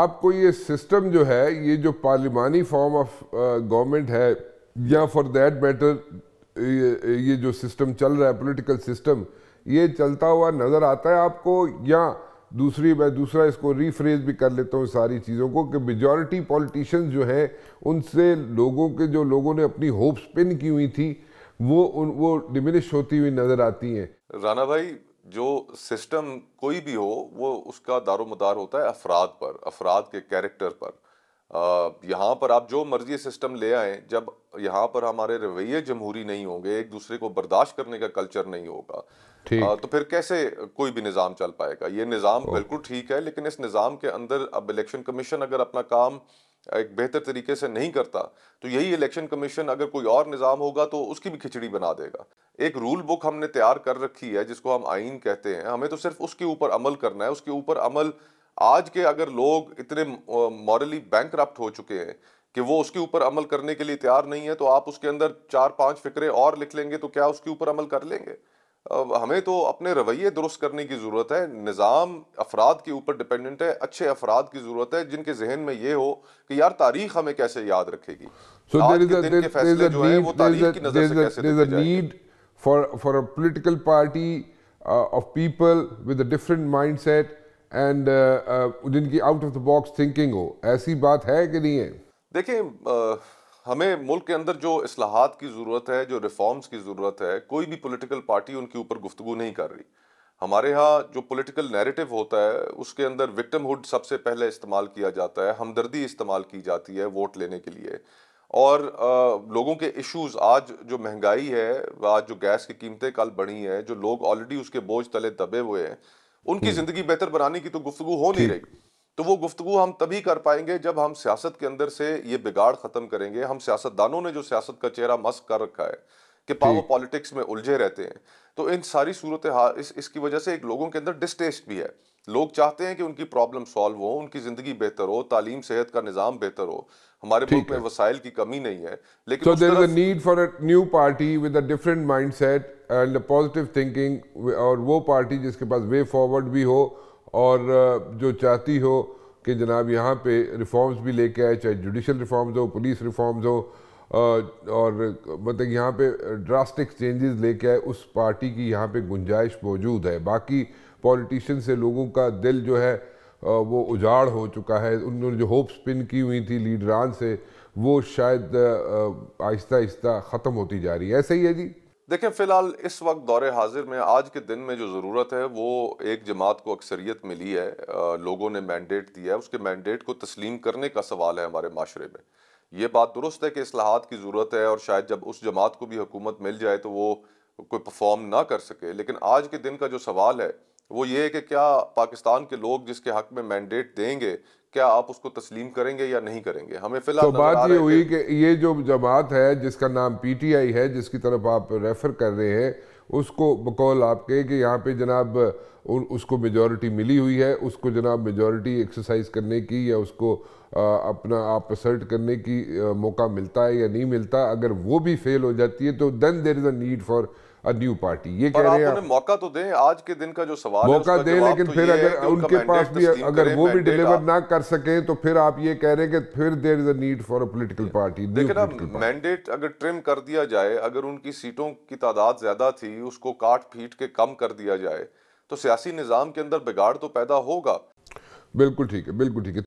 आपको ये सिस्टम जो है ये जो पार्लिमानी फॉर्म ऑफ गवर्नमेंट है या फॉर दैट मैटर ये जो सिस्टम चल रहा है पॉलिटिकल सिस्टम ये चलता हुआ नज़र आता है आपको या दूसरी मैं दूसरा इसको रीफ्रेज भी कर लेता हूँ सारी चीज़ों को कि मेजॉरिटी पॉलिटिशियंस जो हैं उनसे लोगों के जो लोगों ने अपनी होप्स पिन की हुई थी वो उन वो डिमिनिश होती हुई नज़र आती हैं राना भाई जो सिस्टम कोई भी हो वो उसका दारोमदार होता है अफराद पर अफराद के कैरेक्टर पर यहाँ पर आप जो मर्जी सिस्टम ले आए जब यहाँ पर हमारे रवैये जमहूरी नहीं होंगे एक दूसरे को बर्दाश्त करने का कल्चर नहीं होगा आ, तो फिर कैसे कोई भी निज़ाम चल पाएगा ये निज़ाम बिल्कुल ठीक है लेकिन इस निज़ाम के अंदर अब इलेक्शन कमीशन अगर अपना काम एक बेहतर तरीके से नहीं करता तो यही इलेक्शन कमीशन अगर कोई और निज़ाम होगा तो उसकी भी खिचड़ी बना देगा एक रूल बुक हमने तैयार कर रखी है जिसको हम आइन कहते हैं हमें तो सिर्फ उसके ऊपर अमल करना है उसके ऊपर अमल आज के अगर लोग इतने मॉरली बैंक हो चुके हैं कि वो उसके ऊपर अमल करने के लिए तैयार नहीं है तो आप उसके अंदर चार पांच फिक्रे और लिख लेंगे तो क्या उसके ऊपर अमल कर लेंगे हमें तो अपने रवैये दुरुस्त करने की ज़रूरत है निज़ाम अफराद के ऊपर डिपेंडेंट है अच्छे अफराद की ज़रूरत है जिनके जहन में ये हो कि यार तारीख हमें कैसे याद रखेगी so for political party of people with different mindset and जिनकी out of the box thinking हो ऐसी बात है कि नहीं है देखिए uh, हमें मुल्क के अंदर जो असलाहत की ज़रूरत है जो रिफॉर्म्स की ज़रूरत है कोई भी पोलिटिकल पार्टी उनके ऊपर गुफ्तु नहीं कर रही हमारे यहाँ जो पॉलिटिकल नैरेटिव होता है उसके अंदर हुड सबसे पहले इस्तेमाल किया जाता है हमदर्दी इस्तेमाल की जाती है वोट लेने के लिए और आ, लोगों के इश्यूज आज जो महंगाई है आज जो गैस की कीमतें कल बढ़ी हैं जो लोग ऑलरेडी उसके बोझ तले दबे हुए हैं उनकी हम्म। ज़िंदगी बेहतर बनाने की तो गुफ्तु हो नहीं रही तो वो गुफ्तु हम तभी कर पाएंगे जब हम सियासत के अंदर से ये बिगाड़ ख़त्म करेंगे हम सियासतदानों ने जो सियासत का चेहरा मस्क कर रखा है कि पावर पॉलिटिक्स में उलझे रहते हैं तो इन सारी सूरत हाल इस, इसकी वजह से एक लोगों के अंदर डिस्टेस्ट भी है लोग चाहते हैं कि उनकी प्रॉब्लम सॉल्व हो उनकी ज़िंदगी बेहतर हो तालीम सेहत का निज़ाम बेहतर हो हमारे मुल्क में वसाइल की कमी नहीं है लेकिन so तरफ... need for a new party with a different mindset and positive thinking और वो पार्टी जिसके पास वे फॉरवर्ड भी हो और जो चाहती हो कि जनाब यहाँ पे रिफॉर्म्स भी लेके आए चाहे जुडिशल रिफॉर्म्स हो पुलिस रिफॉर्म्स हो और मतलब यहाँ पे ड्रास्टिक चेंजेस लेके आए उस पार्टी की यहाँ पे गुंजाइश मौजूद है बाकी पॉलिटिशन से लोगों का दिल जो है वो उजाड़ हो चुका है उन्होंने जो होप स्पिन की हुई थी लीडरान से वो शायद आहिस्ता आहिस्ता ख़त्म होती जा रही है ऐसे ही है जी देखें फ़िलहाल इस वक्त दौरे हाजिर में आज के दिन में जो ज़रूरत है वो एक जमात को अक्सरियत मिली है लोगों ने मैंडेट दिया है उसके मैंडेट को तस्लीम करने का सवाल है हमारे माशरे में ये बात दुरुस्त है कि असलाहत की ज़रूरत है और शायद जब उस जमात को भी हुकूमत मिल जाए तो वो कोई परफॉर्म ना कर सके लेकिन आज के दिन का जो सवाल है वो ये है कि क्या पाकिस्तान के लोग जिसके हक में मैंडेट देंगे क्या आप उसको तस्लीम करेंगे या नहीं करेंगे हमें फिलहाल तो बात ये हुई कि ये जो जमात है जिसका नाम पीटीआई है जिसकी तरफ आप रेफर कर रहे हैं उसको बकौल आपके कि यहाँ पे जनाब उसको मेजॉरिटी मिली हुई है उसको जनाब मेजॉरिटी एक्सरसाइज करने की या उसको अपना आप असर्ट करने की मौका मिलता है या नहीं मिलता अगर वो भी फेल हो जाती है तो then there is a need for new party ये कह रहे हैं मौका तो दें आज के दिन का जो सवाल मौका दें लेकिन तो फिर अगर उनके पास भी अगर वो भी डिलीवर ना कर सके तो फिर आप ये कह रहे हैं कि फिर there is a need for a political party लेकिन अब मैंडेट अगर ट्रिम कर दिया जाए अगर उनकी सीटों की तादाद ज्यादा थी उसको काट फीट के कम कर दिया जाए तो सियासी निज़ाम के अंदर बिगाड़ तो पैदा होगा बिल्कुल ठीक है बिल्कुल ठीक है